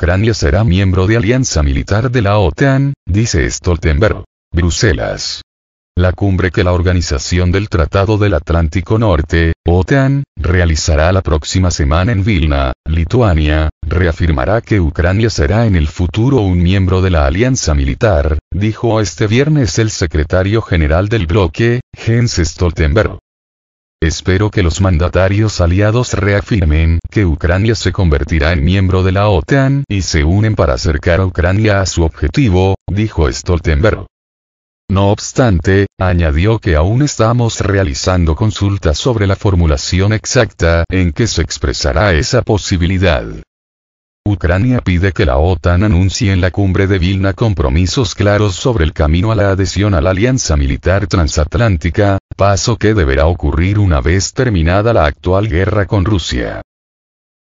Ucrania será miembro de alianza militar de la OTAN, dice Stoltenberg. Bruselas. La cumbre que la Organización del Tratado del Atlántico Norte, OTAN, realizará la próxima semana en Vilna, Lituania, reafirmará que Ucrania será en el futuro un miembro de la alianza militar, dijo este viernes el secretario general del bloque, Jens Stoltenberg. Espero que los mandatarios aliados reafirmen que Ucrania se convertirá en miembro de la OTAN y se unen para acercar a Ucrania a su objetivo, dijo Stoltenberg. No obstante, añadió que aún estamos realizando consultas sobre la formulación exacta en que se expresará esa posibilidad. Ucrania pide que la OTAN anuncie en la cumbre de Vilna compromisos claros sobre el camino a la adhesión a la alianza militar transatlántica, paso que deberá ocurrir una vez terminada la actual guerra con Rusia.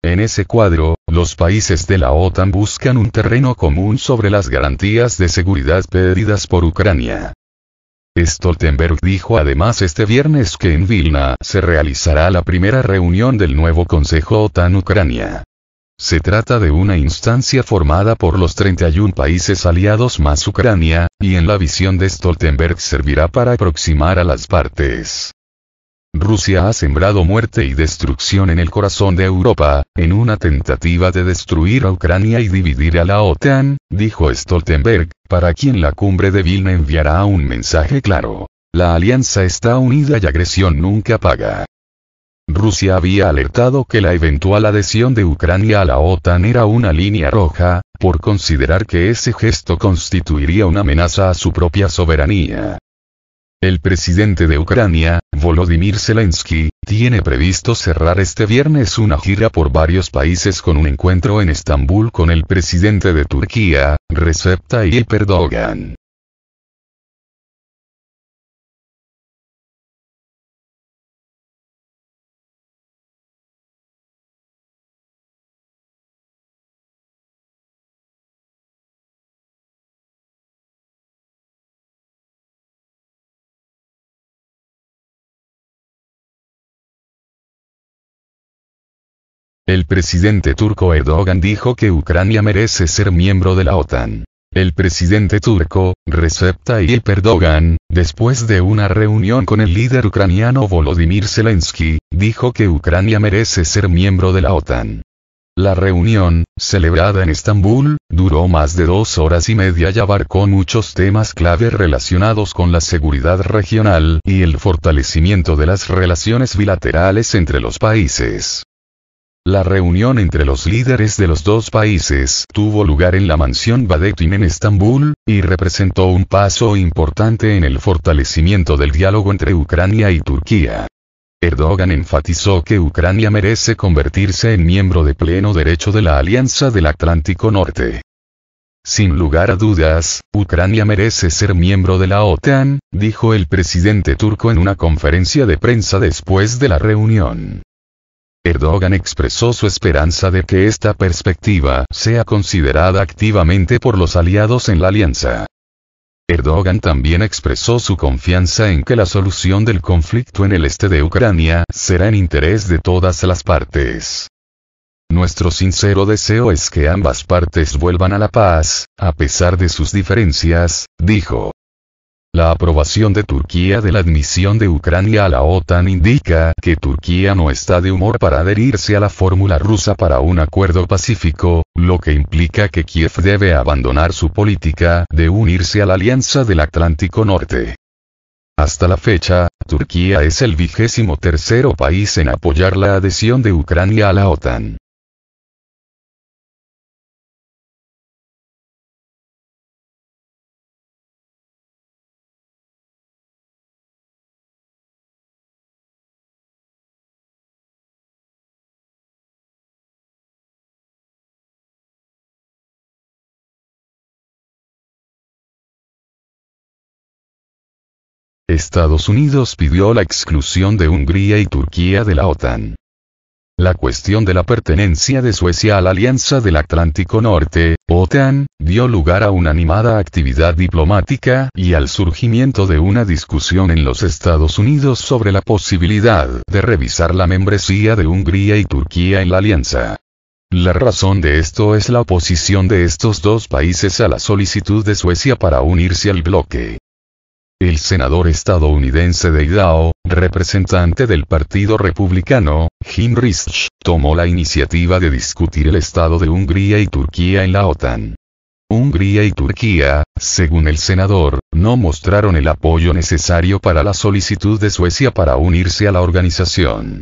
En ese cuadro, los países de la OTAN buscan un terreno común sobre las garantías de seguridad pedidas por Ucrania. Stoltenberg dijo además este viernes que en Vilna se realizará la primera reunión del nuevo Consejo OTAN-Ucrania. Se trata de una instancia formada por los 31 países aliados más Ucrania, y en la visión de Stoltenberg servirá para aproximar a las partes. Rusia ha sembrado muerte y destrucción en el corazón de Europa, en una tentativa de destruir a Ucrania y dividir a la OTAN, dijo Stoltenberg, para quien la cumbre de Vilna enviará un mensaje claro. La alianza está unida y agresión nunca paga. Rusia había alertado que la eventual adhesión de Ucrania a la OTAN era una línea roja, por considerar que ese gesto constituiría una amenaza a su propia soberanía. El presidente de Ucrania, Volodymyr Zelensky, tiene previsto cerrar este viernes una gira por varios países con un encuentro en Estambul con el presidente de Turquía, Recep Tayyip Erdogan. El presidente turco Erdogan dijo que Ucrania merece ser miembro de la OTAN. El presidente turco, Recep Tayyip Erdogan, después de una reunión con el líder ucraniano Volodymyr Zelensky, dijo que Ucrania merece ser miembro de la OTAN. La reunión, celebrada en Estambul, duró más de dos horas y media y abarcó muchos temas clave relacionados con la seguridad regional y el fortalecimiento de las relaciones bilaterales entre los países. La reunión entre los líderes de los dos países tuvo lugar en la mansión Badetin en Estambul, y representó un paso importante en el fortalecimiento del diálogo entre Ucrania y Turquía. Erdogan enfatizó que Ucrania merece convertirse en miembro de pleno derecho de la Alianza del Atlántico Norte. Sin lugar a dudas, Ucrania merece ser miembro de la OTAN, dijo el presidente turco en una conferencia de prensa después de la reunión. Erdogan expresó su esperanza de que esta perspectiva sea considerada activamente por los aliados en la alianza. Erdogan también expresó su confianza en que la solución del conflicto en el este de Ucrania será en interés de todas las partes. Nuestro sincero deseo es que ambas partes vuelvan a la paz, a pesar de sus diferencias, dijo. La aprobación de Turquía de la admisión de Ucrania a la OTAN indica que Turquía no está de humor para adherirse a la fórmula rusa para un acuerdo pacífico, lo que implica que Kiev debe abandonar su política de unirse a la Alianza del Atlántico Norte. Hasta la fecha, Turquía es el vigésimo tercero país en apoyar la adhesión de Ucrania a la OTAN. Estados Unidos pidió la exclusión de Hungría y Turquía de la OTAN. La cuestión de la pertenencia de Suecia a la Alianza del Atlántico Norte, OTAN, dio lugar a una animada actividad diplomática y al surgimiento de una discusión en los Estados Unidos sobre la posibilidad de revisar la membresía de Hungría y Turquía en la alianza. La razón de esto es la oposición de estos dos países a la solicitud de Suecia para unirse al bloque el senador estadounidense de Idaho, representante del Partido Republicano, Jim Risch, tomó la iniciativa de discutir el estado de Hungría y Turquía en la OTAN. Hungría y Turquía, según el senador, no mostraron el apoyo necesario para la solicitud de Suecia para unirse a la organización.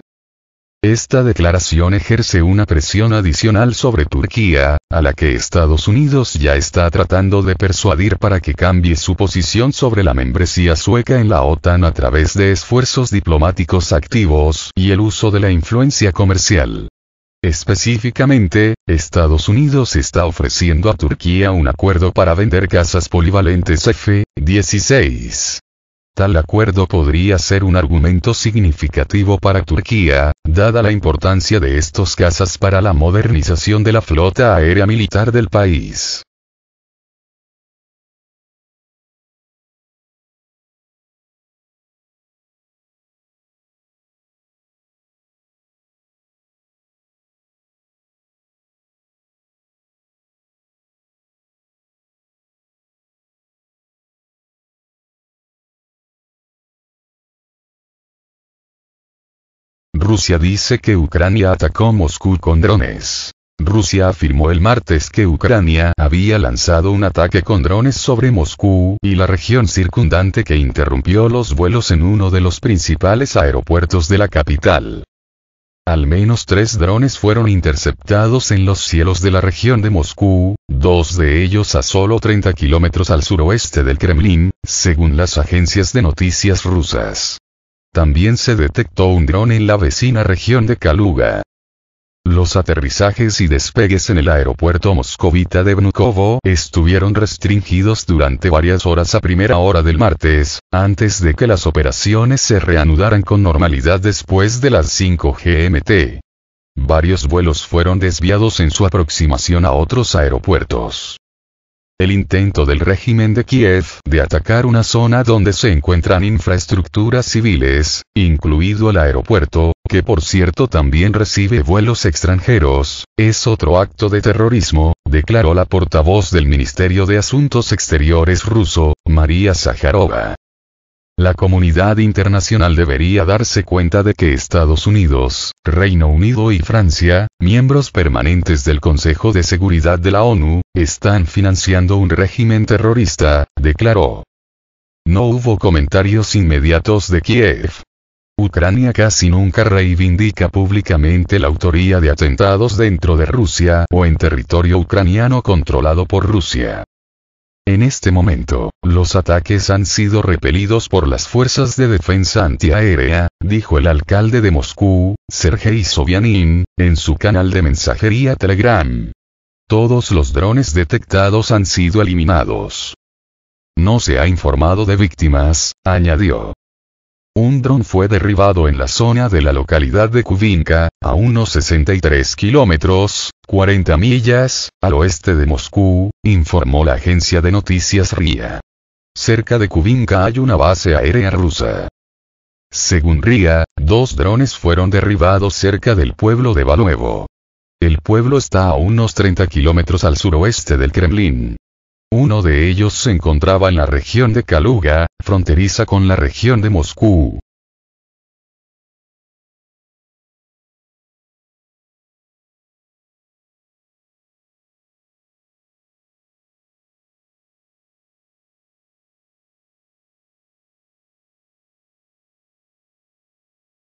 Esta declaración ejerce una presión adicional sobre Turquía, a la que Estados Unidos ya está tratando de persuadir para que cambie su posición sobre la membresía sueca en la OTAN a través de esfuerzos diplomáticos activos y el uso de la influencia comercial. Específicamente, Estados Unidos está ofreciendo a Turquía un acuerdo para vender casas polivalentes F-16 Tal acuerdo podría ser un argumento significativo para Turquía, dada la importancia de estos cazas para la modernización de la flota aérea militar del país. Rusia dice que Ucrania atacó Moscú con drones. Rusia afirmó el martes que Ucrania había lanzado un ataque con drones sobre Moscú y la región circundante que interrumpió los vuelos en uno de los principales aeropuertos de la capital. Al menos tres drones fueron interceptados en los cielos de la región de Moscú, dos de ellos a solo 30 kilómetros al suroeste del Kremlin, según las agencias de noticias rusas. También se detectó un dron en la vecina región de Kaluga. Los aterrizajes y despegues en el aeropuerto moscovita de Vnukovo estuvieron restringidos durante varias horas a primera hora del martes, antes de que las operaciones se reanudaran con normalidad después de las 5 GMT. Varios vuelos fueron desviados en su aproximación a otros aeropuertos. El intento del régimen de Kiev de atacar una zona donde se encuentran infraestructuras civiles, incluido el aeropuerto, que por cierto también recibe vuelos extranjeros, es otro acto de terrorismo, declaró la portavoz del Ministerio de Asuntos Exteriores ruso, María Zaharova. La comunidad internacional debería darse cuenta de que Estados Unidos, Reino Unido y Francia, miembros permanentes del Consejo de Seguridad de la ONU, están financiando un régimen terrorista, declaró. No hubo comentarios inmediatos de Kiev. Ucrania casi nunca reivindica públicamente la autoría de atentados dentro de Rusia o en territorio ucraniano controlado por Rusia. En este momento, los ataques han sido repelidos por las fuerzas de defensa antiaérea, dijo el alcalde de Moscú, Sergei Sobyanin, en su canal de mensajería Telegram. Todos los drones detectados han sido eliminados. No se ha informado de víctimas, añadió. Un dron fue derribado en la zona de la localidad de Kubinka, a unos 63 kilómetros, 40 millas, al oeste de Moscú, informó la agencia de noticias RIA. Cerca de Kubinka hay una base aérea rusa. Según RIA, dos drones fueron derribados cerca del pueblo de Baluevo. El pueblo está a unos 30 kilómetros al suroeste del Kremlin. Uno de ellos se encontraba en la región de Kaluga, fronteriza con la región de Moscú.